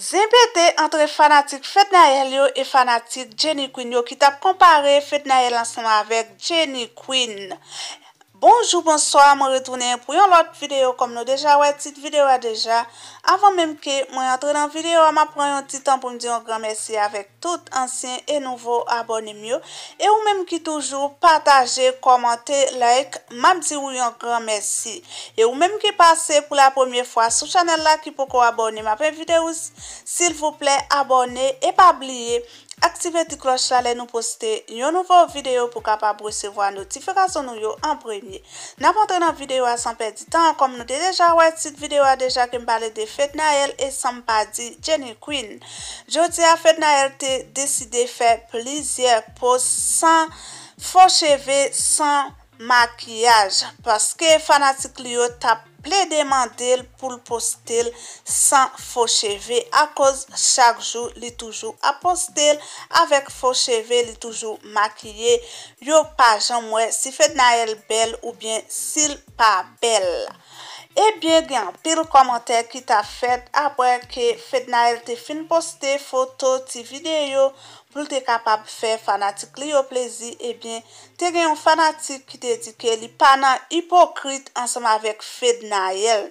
Zembetè entre fanatik Feth Nael yo e fanatik Jenny Quinn yo ki tap kompare Feth Nael ansama avèk Jenny Quinn. Bonjou, bonsoi, mwen retounen pou yon lot videyo kom nou deja wè tit videyo wè deja avon menm ke mwen yon tre nan videyo wè mwen pren yon tit an pou mdi yon gran mersi avèk tout ansyen e nouvo abonem yo e ou menm ki toujou pataje, komante, like, mwen mdi wè yon gran mersi e ou menm ki pase pou la pounye fwa sou chanel la ki pou kon abonem apè videyo sil voun plè abonè e pa abliye Aktive di kloche la le nou poste yon nouvo video pou kapab resevo a notifikasyon nou yo an premye. Na pote nan video a san perdi tan, kom nou de deja wè tit video a deja ke m bale de Feth Nael e san m pa di Jenny Queen. Jodi a Feth Nael te deside fè plizye pou san fò cheve san fò. Makyaj, paske fanatik li yo tap ple demande l pou l poste l san fosheve, a koz chak jou li toujou aposte l, avek fosheve li toujou makye, yo pa jan mwen si fet nan el bel ou bien sil pa bel. Ebyen gen, pil komante ki ta fet apwe ke Fede Nael te fin poste foto ti video pou te kapab fe fanatik li yo plezi. Ebyen, te gen yon fanatik ki te dike li pana hipokrit ansoma vek Fede Nael.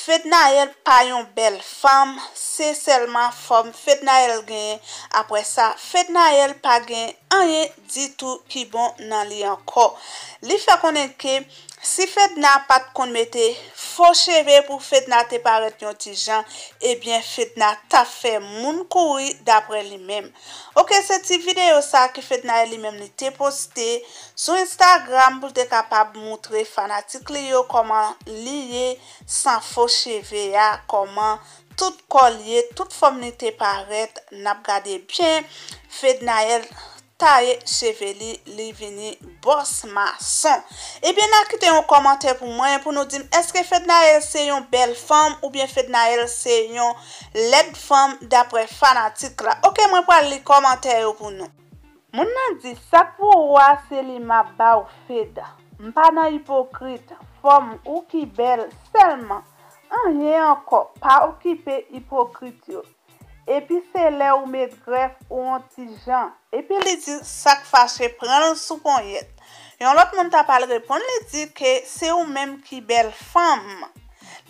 Fede Nael pa yon bel fam, se selman fam Fede Nael gen apwe sa. Fede Nael pa gen. Anye, di tou ki bon nan li anko. Li fe konen ke, si fed na pat kon mette fosheve pou fed na te paret yon ti jan, ebyen fed na tafe moun koui dapre li menm. Ok, se ti video sa ki fed na li menm li te poste, sou Instagram pou te kapab moutre fanatik li yo koman li ye san fosheve ya, koman tout kol ye, tout fom ni te paret nap gade bien fed na el, Ta ye cheve li, li vini bos masan. Ebyen nan kite yon komante pou mwen, pou nou dim, eske fèd nan el se yon bel fèm ou bien fèd nan el se yon led fèm dapre fanatik la. Ok, mwen pou al li komante yo pou nou. Mwen nan di, sak pou ou ase li ma ba ou fèd, mpa nan hipokrit fèm ou ki bel selman, anye anko pa ou ki pe hipokrit yo. Epi se le ou med gref ou antijan. Epi li di sak fache prenen sou pon yet. Yon lot moun ta pale repon li di ke se ou menm ki bel fam.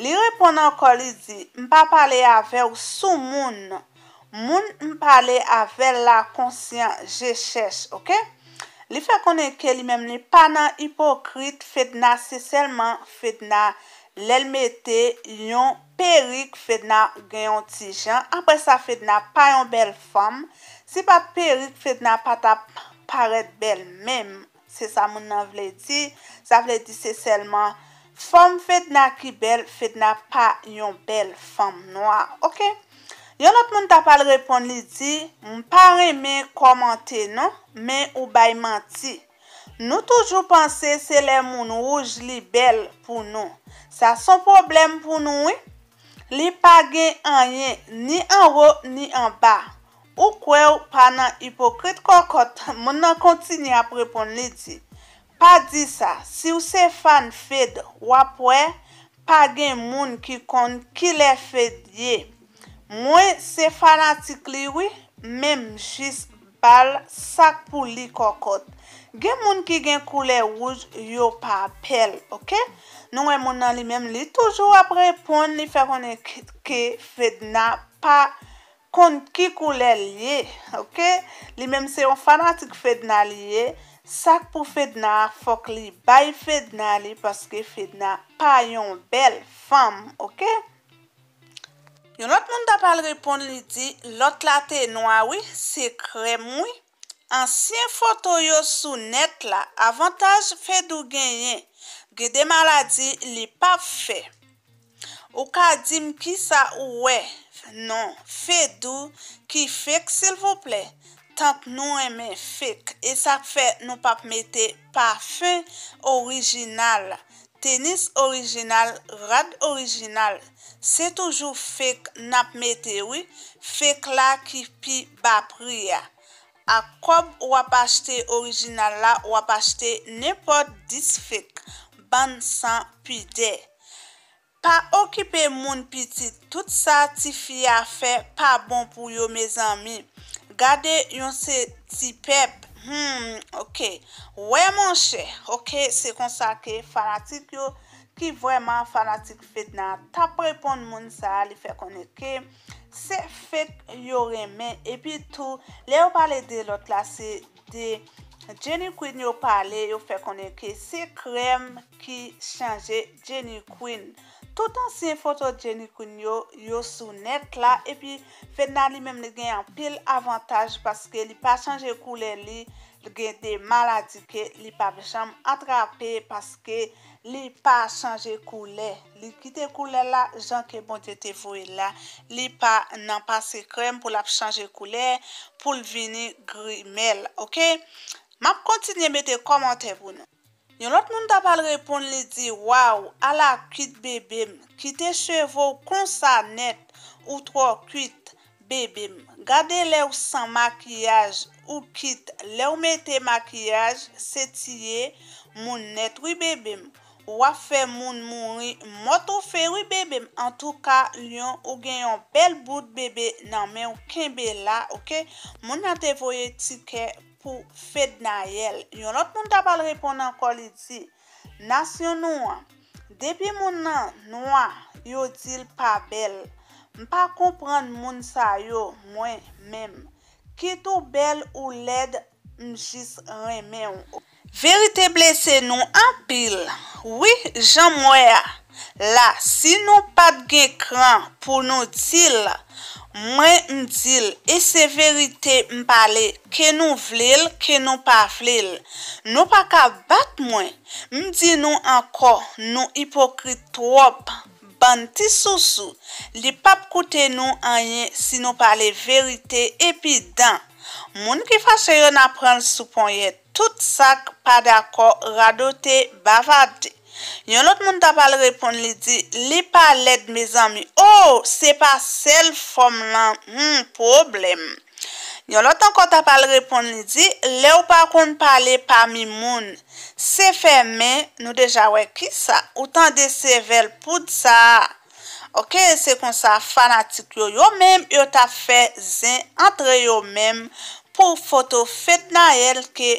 Li repon anko li di mpa pale ave ou sou moun. Moun mpa pale ave la konsyen je chesh. Li fe konen ke li menm li panan hipokrit fedna se selman fedna. Lèl metè, yon perik fedna genyon ti jen, apre sa fedna pa yon bel fòm, se pa perik fedna pa ta paret bel mèm, se sa moun nan vle di, sa vle di se selman fòm fedna ki bel fedna pa yon bel fòm noa, ok? Yon not moun tapal repond li di, mpare men komante non, men ou bay menti. Nou toujou panse se le moun rouj li bel pou nou. Sa son problem pou nou, oui? Li pa gen an yen, ni an rou, ni an ba. Ou kwe ou pa nan hipokrit kokot, moun nan kontini ap repon li ti. Pa di sa, si ou se fan fed wapwe, pa gen moun ki kon ki le fed ye. Mwen se fan atik li, oui? Mem jis bal sak pou li kokot. Gen moun ki gen koule wouj yo pa pel, oke? Nou e moun nan li mem li toujou ap repon li fe konen ke fedna pa kont ki koule liye, oke? Li mem se yon fanatik fedna liye, sak pou fedna fok li bay fedna li paske fedna pa yon bel fam, oke? Yon lot moun da pal repon li di lot la te noua wii, se krem wii. Ansyen fotoyo sou net la, avantaj fèdou genyen. Gede maladi li pa fè. Ou ka dim ki sa ouè. Non, fèdou ki fèk sil vople. Tante nou eme fèk. E sa fè nou pa pmetè pa fè orijinal. Tenis orijinal, rad orijinal. Se toujou fèk nap metè wè, fèk la ki pi bap riyak. akob wap achete orijinal la wap achete nepot dis fek ban san pi de pa okipe moun pitit tout sa ti fia fek pa bon pou yo me zami gade yon se ti pep hmmm ok we monshe ok se konsa ke faratik yo ki vweman faratik fet nan tap repon moun sa li fek oneke Se fek yo remen e pi tou le yo pale de lot la se de Jenny Quinn yo pale yo fek oneke se krem ki chanje Jenny Quinn. Tout ansin foto Jenny Quinn yo sou net la e pi fè nan li mem le gen an pil avantaj paske li pa chanje koule li. gen de maladi ke li pa becham atrapè paske li pa chanje kou lè. Li kite kou lè la, jan ke bon dete vo il la. Li pa nan pase krem pou la chanje kou lè, pou l'vini gri mel, ok? Map kontinye bete komantevoun. Yon lot moun tabal repoun li di, waw, ala kuit bebe, ki de chevo konsanet ou tro kuit, Bebem, gade le ou san makiyaj ou kit le ou mette makiyaj, setiye moun net. Oui, bebem, wafè moun moun ri, motou fè. Oui, bebem, an tou ka, lyon ou gen yon bel bout bebe nan men ou ken be la. Ok, moun nan devoye tikè pou fed nan yel. Yon not moun tabal repon nan kolidzi. Nas yon nouan, debi moun nan nouan, yon dil pa bel. Mpa komprand moun sa yo mwen menm. Keto bel ou led mjis remen ou. Verite blese nou anpil. Oui, jan mwè. La, si nou pat ge kran pou nou dil, mwen mdil e se verite mpale ke nou vlil, ke nou pa vlil. Nou pa ka bat mwen. Mdil nou anko nou hipokrit wop. Ban ti sou sou, li pap koute nou anye si nou pale verite epi dan. Moun ki fache yo na pran sou ponye, tout sak pa dako radote bavade. Yon lot moun ta pale repon li di, li pale dme zami, Oh, se pa sel fom lan, moun hmm, problem. Yon lot anko ta pale repon li di, le ou pa kon pale pa mi moun. Se fè men, nou deja wè ki sa. Ou tan de se vel poud sa. Ok, se kon sa fanatik yo yo menm. Yo ta fè zin antre yo menm. Pou foto fèd nan el ke.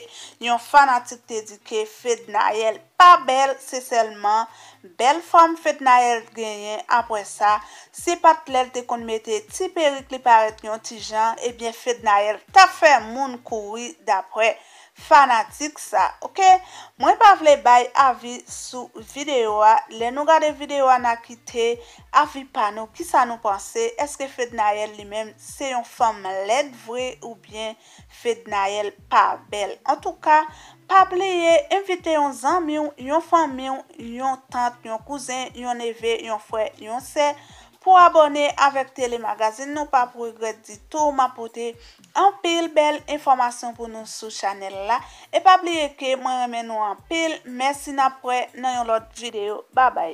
Nyon fanatik te dike fèd nan el pa bel. Se selman fèd nan el. bel fòm fèd nael genyen apre sa, se pat lèl te kon metè ti perik li paret yon ti jan, ebyen fèd nael ta fè moun kouwi dapre fanatik sa, ok? Mwen pa vle bay avi sou videwa, lè nou gade videwa na kite, avi panou, ki sa nou panse, eske fèd nael li mèm se yon fòm lèd vwe ou byen fèd nael pa bel. En tou ka, pa pliye, invite yon zan miyon, yon fòm miyon, yon tan yon kouzen, yon neve, yon fwe, yon se pou abone avek telemagazine nou pa pou regret di tou ma pote anpil bel informasyon pou nou sou chanel la e pa bli eke mwen remen nou anpil mersi na pre nan yon lot videyo ba bay